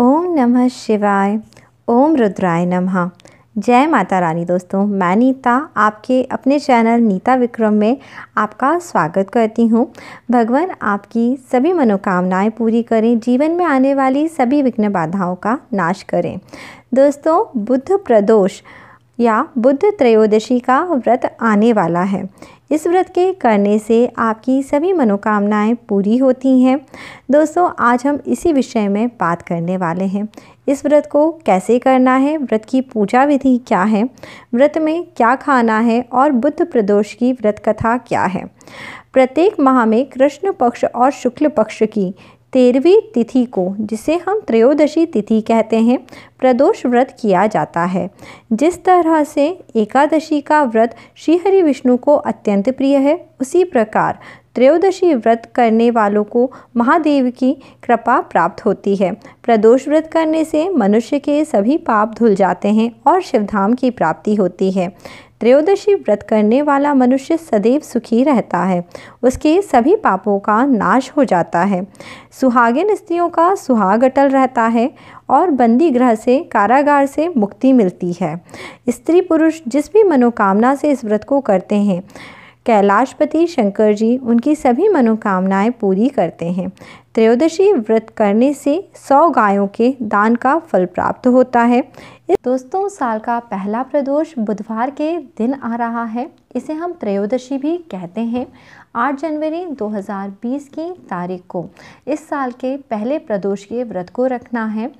ओम नमः शिवाय ओम रुद्राय नमः जय माता रानी दोस्तों मैं नीता आपके अपने चैनल नीता विक्रम में आपका स्वागत करती हूँ भगवान आपकी सभी मनोकामनाएं पूरी करें जीवन में आने वाली सभी विघ्न बाधाओं का नाश करें दोस्तों बुद्ध प्रदोष या बुद्ध त्रयोदशी का व्रत आने वाला है इस व्रत के करने से आपकी सभी मनोकामनाएं पूरी होती हैं दोस्तों आज हम इसी विषय में बात करने वाले हैं इस व्रत को कैसे करना है व्रत की पूजा विधि क्या है व्रत में क्या खाना है और बुद्ध प्रदोष की व्रत कथा क्या है प्रत्येक माह में कृष्ण पक्ष और शुक्ल पक्ष की तेरहवीं तिथि को जिसे हम त्रयोदशी तिथि कहते हैं प्रदोष व्रत किया जाता है जिस तरह से एकादशी का व्रत श्रीहरि विष्णु को अत्यंत प्रिय है उसी प्रकार त्रयोदशी व्रत करने वालों को महादेव की कृपा प्राप्त होती है प्रदोष व्रत करने से मनुष्य के सभी पाप धुल जाते हैं और शिवधाम की प्राप्ति होती है त्रयोदशी व्रत करने वाला मनुष्य सदैव सुखी रहता है उसके सभी पापों का नाश हो जाता है सुहागिन स्त्रियों का सुहाग अटल रहता है और बंदी ग्रह से कारागार से मुक्ति मिलती है स्त्री पुरुष जिस भी मनोकामना से इस व्रत को करते हैं कैलाशपति शंकर जी उनकी सभी मनोकामनाएं पूरी करते हैं त्रयोदशी व्रत करने से सौ गायों के दान का फल प्राप्त होता है दोस्तों साल का पहला प्रदोष बुधवार के दिन आ रहा है इसे हम त्रयोदशी भी कहते हैं 8 जनवरी 2020 की तारीख को इस साल के पहले प्रदोष के व्रत को रखना है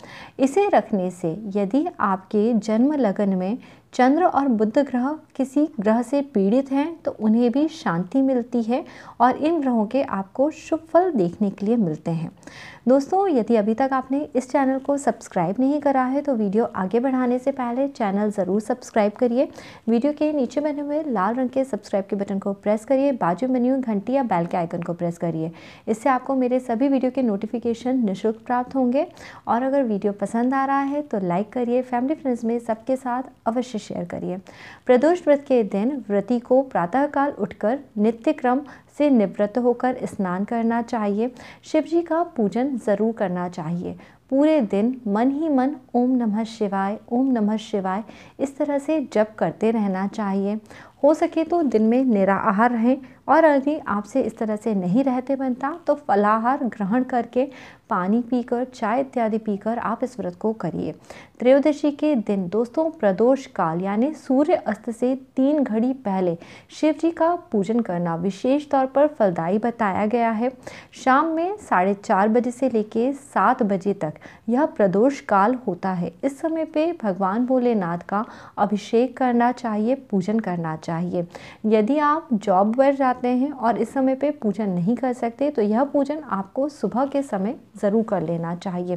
इसे रखने से यदि आपके जन्म लगन में चंद्र और बुद्ध ग्रह किसी ग्रह से पीड़ित हैं तो उन्हें भी शांति मिलती है और इन ग्रहों के आपको शुभ फल देखने के लिए मिलते हैं दोस्तों यदि अभी तक आपने इस चैनल को सब्सक्राइब नहीं करा है तो वीडियो आगे बढ़ाने से पहले चैनल ज़रूर सब्सक्राइब करिए वीडियो के नीचे बने हुए लाल रंग रंग के सब्सक्राइब के बटन को प्रेस करिए बाजू मेन्यू घंटी या बैल के आइकन को प्रेस करिए इससे आपको मेरे सभी वीडियो के नोटिफिकेशन निःशुल्क प्राप्त होंगे और अगर वीडियो पसंद आ रहा है तो लाइक करिए फैमिली फ्रेंड्स में सबके साथ अवश्य शेयर करिए प्रदोष व्रत के दिन व्रती को प्रातःकाल उठकर नित्य क्रम से निवृत्त होकर स्नान करना चाहिए शिव जी का पूजन ज़रूर करना चाहिए पूरे दिन मन ही मन ओम नमः शिवाय ओम नमः शिवाय इस तरह से जप करते रहना चाहिए हो सके तो दिन में निराहार रहें और यदि आपसे इस तरह से नहीं रहते बनता तो फलाहार ग्रहण करके पानी पीकर चाय इत्यादि पीकर आप इस व्रत को करिए त्रयोदशी के दिन दोस्तों प्रदोष काल यानी सूर्य अस्त से तीन घड़ी पहले शिव जी का पूजन करना विशेष तौर पर फलदायी बताया गया है शाम में साढ़े चार बजे से लेकर सात बजे तक यह प्रदोष काल होता है इस समय पे भगवान भोलेनाथ का अभिषेक करना चाहिए पूजन करना चाहिए यदि आप जॉब वर्ग जाते हैं और इस समय पे पूजन नहीं कर सकते तो यह पूजन आपको सुबह के समय ज़रूर कर लेना चाहिए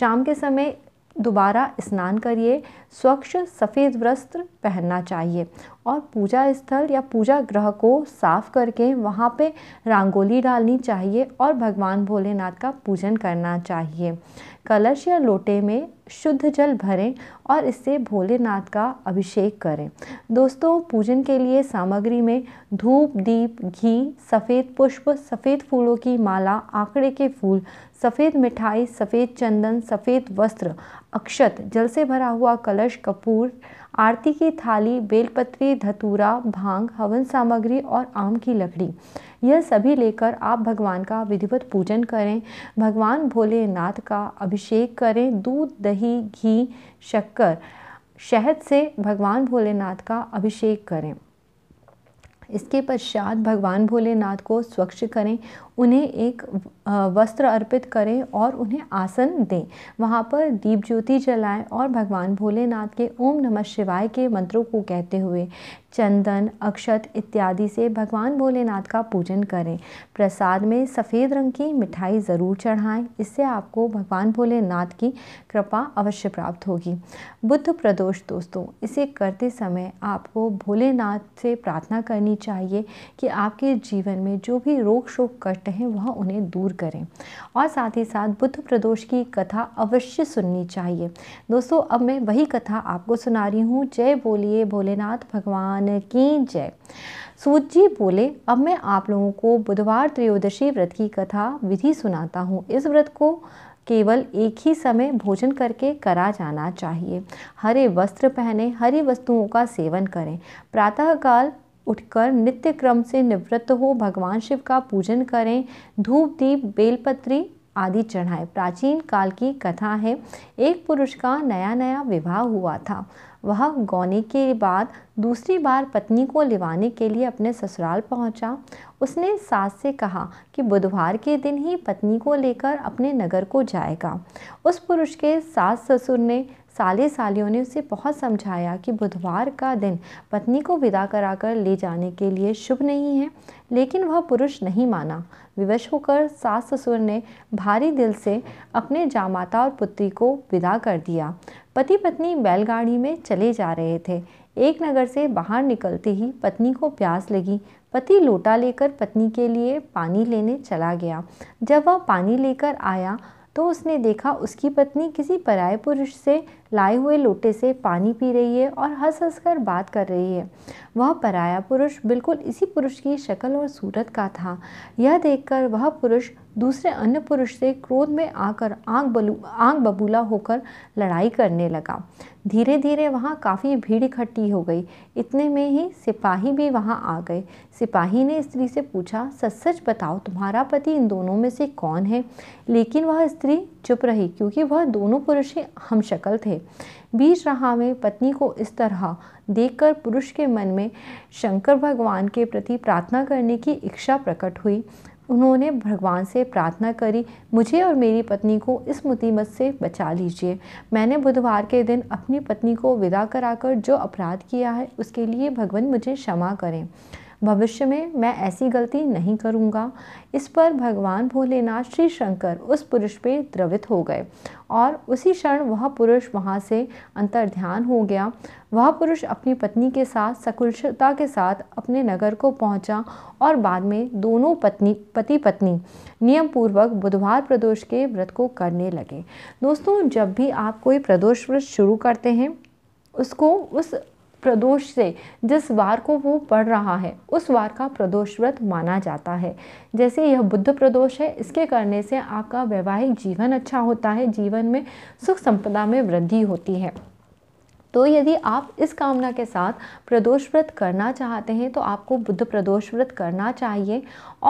शाम के समय दोबारा स्नान करिए स्वच्छ सफ़ेद वस्त्र पहनना चाहिए और पूजा स्थल या पूजा ग्रह को साफ करके वहाँ पे रंगोली डालनी चाहिए और भगवान भोलेनाथ का पूजन करना चाहिए कलश या लोटे में शुद्ध जल भरें और इससे भोलेनाथ का अभिषेक करें दोस्तों पूजन के लिए सामग्री में धूप दीप घी सफ़ेद पुष्प सफ़ेद फूलों की माला आंकड़े के फूल सफ़ेद मिठाई सफ़ेद चंदन सफ़ेद वस्त्र अक्षत जल से भरा हुआ कलश कपूर आरती की थाली बेलपत्री की धतूरा भांग हवन सामग्री और आम की लकड़ी यह सभी लेकर आप भगवान का विधिवत पूजन करें भगवान भोलेनाथ का अभिषेक करें दूध दही घी शक्कर शहद से भगवान भोलेनाथ का अभिषेक करें इसके पश्चात भगवान भोलेनाथ को स्वच्छ करें उन्हें एक वस्त्र अर्पित करें और उन्हें आसन दें वहाँ पर दीप ज्योति जलाएं और भगवान भोलेनाथ के ओम नमः शिवाय के मंत्रों को कहते हुए चंदन अक्षत इत्यादि से भगवान भोलेनाथ का पूजन करें प्रसाद में सफ़ेद रंग की मिठाई ज़रूर चढ़ाएं इससे आपको भगवान भोलेनाथ की कृपा अवश्य प्राप्त होगी बुद्ध प्रदोष दोस्तों इसे करते समय आपको भोलेनाथ से प्रार्थना करनी चाहिए कि आपके जीवन में जो भी रोग शोक कष्ट लगते हैं वह उन्हें दूर करें और साथ ही साथ बुद्ध प्रदोष की कथा अवश्य सुननी चाहिए दोस्तों अब मैं वही कथा आपको सुना रही हूँ जय बोलिए भोलेनाथ भगवान की जय सूत जी बोले अब मैं आप लोगों को बुधवार त्रयोदशी व्रत की कथा विधि सुनाता हूँ इस व्रत को केवल एक ही समय भोजन करके करा जाना चाहिए हरे वस्त्र पहने हरी वस्तुओं का सेवन करें प्रातःकाल उठकर नित्य क्रम से निवृत्त हो भगवान शिव का पूजन करें धूप दीप बेलपत्री आदि चढ़ाएं प्राचीन काल की कथा है एक पुरुष का नया नया विवाह हुआ था वह गौने के बाद दूसरी बार पत्नी को लिवाने के लिए अपने ससुराल पहुंचा। उसने सास से कहा कि बुधवार के दिन ही पत्नी को लेकर अपने नगर को जाएगा उस पुरुष के सास ससुर ने साले सालियों ने उसे बहुत समझाया कि बुधवार का दिन पत्नी को विदा कराकर ले जाने के लिए शुभ नहीं है लेकिन वह पुरुष नहीं माना विवश होकर सास ससुर ने भारी दिल से अपने जामाता और पुत्री को विदा कर दिया पति पत्नी बैलगाड़ी में चले जा रहे थे एक नगर से बाहर निकलते ही पत्नी को प्यास लगी पति लोटा लेकर पत्नी के लिए पानी लेने चला गया जब वह पानी लेकर आया तो उसने देखा उसकी पत्नी किसी पराय पुरुष से लाए हुए लोटे से पानी पी रही है और हंस हंस कर बात कर रही है वह पराया पुरुष बिल्कुल इसी पुरुष की शक्ल और सूरत का था यह देखकर वह पुरुष दूसरे अन्य पुरुष से क्रोध में आकर आँख बलू आंख बबूला होकर लड़ाई करने लगा धीरे धीरे वहाँ काफ़ी भीड़ इकट्ठी हो गई इतने में ही सिपाही भी वहाँ आ गए सिपाही ने स्त्री से पूछा सच सच बताओ तुम्हारा पति इन दोनों में से कौन है लेकिन वह स्त्री चुप रही क्योंकि वह दोनों पुरुष ही शक्ल थे बीच रहा में पत्नी को इस तरह देखकर पुरुष के मन में शंकर भगवान के प्रति प्रार्थना करने की इच्छा प्रकट हुई उन्होंने भगवान से प्रार्थना करी मुझे और मेरी पत्नी को इस मुसीबत से बचा लीजिए मैंने बुधवार के दिन अपनी पत्नी को विदा कराकर जो अपराध किया है उसके लिए भगवान मुझे क्षमा करें भविष्य में मैं ऐसी गलती नहीं करूँगा इस पर भगवान भोलेनाथ श्री शंकर उस पुरुष पे द्रवित हो गए और उसी क्षण वह पुरुष वहाँ से अंतर ध्यान हो गया वह पुरुष अपनी पत्नी के साथ सकुलशता के साथ अपने नगर को पहुँचा और बाद में दोनों पत्नी पति पत्नी नियम पूर्वक बुधवार प्रदोष के व्रत को करने लगे दोस्तों जब भी आप कोई प्रदोष व्रत शुरू करते हैं उसको उस प्रदोष से जिस वार को वो पढ़ रहा है उस वार का प्रदोष व्रत माना जाता है जैसे यह बुद्ध प्रदोष है इसके करने से आपका वैवाहिक जीवन अच्छा होता है जीवन में सुख संपदा में वृद्धि होती है तो यदि आप इस कामना के साथ प्रदोष व्रत करना चाहते हैं तो आपको बुद्ध प्रदोष व्रत करना चाहिए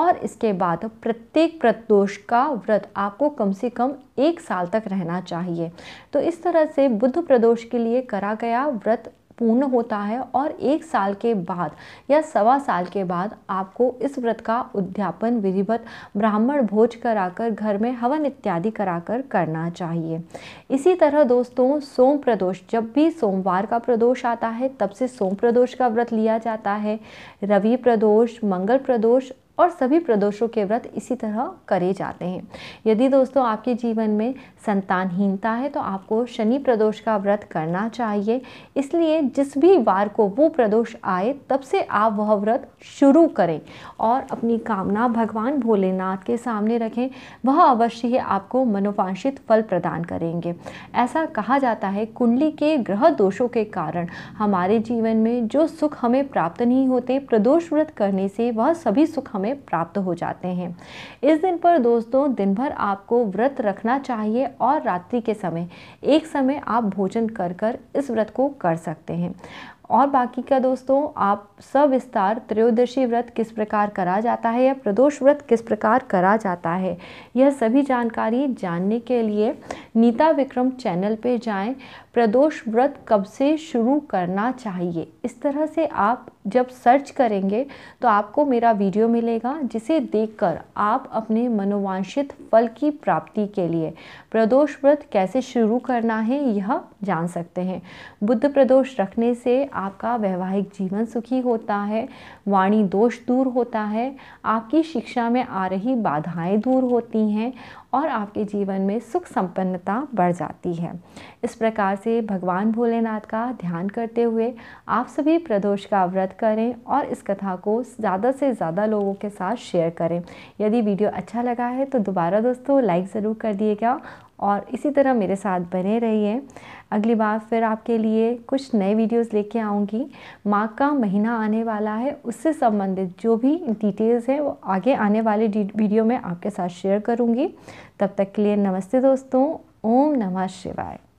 और इसके बाद प्रत्येक प्रदोष का व्रत आपको कम से कम एक साल तक रहना चाहिए तो इस तरह से बुद्ध प्रदोष के लिए करा गया व्रत पूर्ण होता है और एक साल के बाद या सवा साल के बाद आपको इस व्रत का उद्यापन विधिवत ब्राह्मण भोज कराकर घर में हवन इत्यादि कराकर करना चाहिए इसी तरह दोस्तों सोम प्रदोष जब भी सोमवार का प्रदोष आता है तब से सोम प्रदोष का व्रत लिया जाता है रवि प्रदोष मंगल प्रदोष और सभी प्रदोषों के व्रत इसी तरह करे जाते हैं यदि दोस्तों आपके जीवन में संतानहीनता है तो आपको शनि प्रदोष का व्रत करना चाहिए इसलिए जिस भी वार को वो प्रदोष आए तब से आप वह व्रत शुरू करें और अपनी कामना भगवान भोलेनाथ के सामने रखें वह अवश्य ही आपको मनोवांछित फल प्रदान करेंगे ऐसा कहा जाता है कुंडली के ग्रह दोषों के कारण हमारे जीवन में जो सुख हमें प्राप्त नहीं होते प्रदोष व्रत करने से वह सभी सुख हमें हमें प्राप्त हो जाते हैं इस दिन पर दोस्तों दिन भर आपको व्रत रखना चाहिए और रात्रि के समय एक समय आप भोजन कर कर इस व्रत को कर सकते हैं और बाकी का दोस्तों आप सविस्तार त्रयोदशी व्रत किस प्रकार करा जाता है या प्रदोष व्रत किस प्रकार करा जाता है यह सभी जानकारी जानने के लिए नीता विक्रम चैनल पे जाएं प्रदोष व्रत कब से शुरू करना चाहिए इस तरह से आप जब सर्च करेंगे तो आपको मेरा वीडियो मिलेगा जिसे देखकर आप अपने मनोवांछित फल की प्राप्ति के लिए प्रदोष व्रत कैसे शुरू करना है यह जान सकते हैं बुद्ध प्रदोष रखने से आपका वैवाहिक जीवन सुखी होता है वाणी दोष दूर होता है आपकी शिक्षा में आ रही बाधाएं दूर होती हैं और आपके जीवन में सुख संपन्नता बढ़ जाती है इस प्रकार से भगवान भोलेनाथ का ध्यान करते हुए आप सभी प्रदोष का व्रत करें और इस कथा को ज़्यादा से ज़्यादा लोगों के साथ शेयर करें यदि वीडियो अच्छा लगा है तो दोबारा दोस्तों लाइक ज़रूर कर दिएगा और इसी तरह मेरे साथ बने रहिए अगली बार फिर आपके लिए कुछ नए वीडियोस लेके आऊँगी माँ का महीना आने वाला है उससे संबंधित जो भी डिटेल्स हैं वो आगे आने वाले वीडियो में आपके साथ शेयर करूँगी तब तक के लिए नमस्ते दोस्तों ओम नमः शिवाय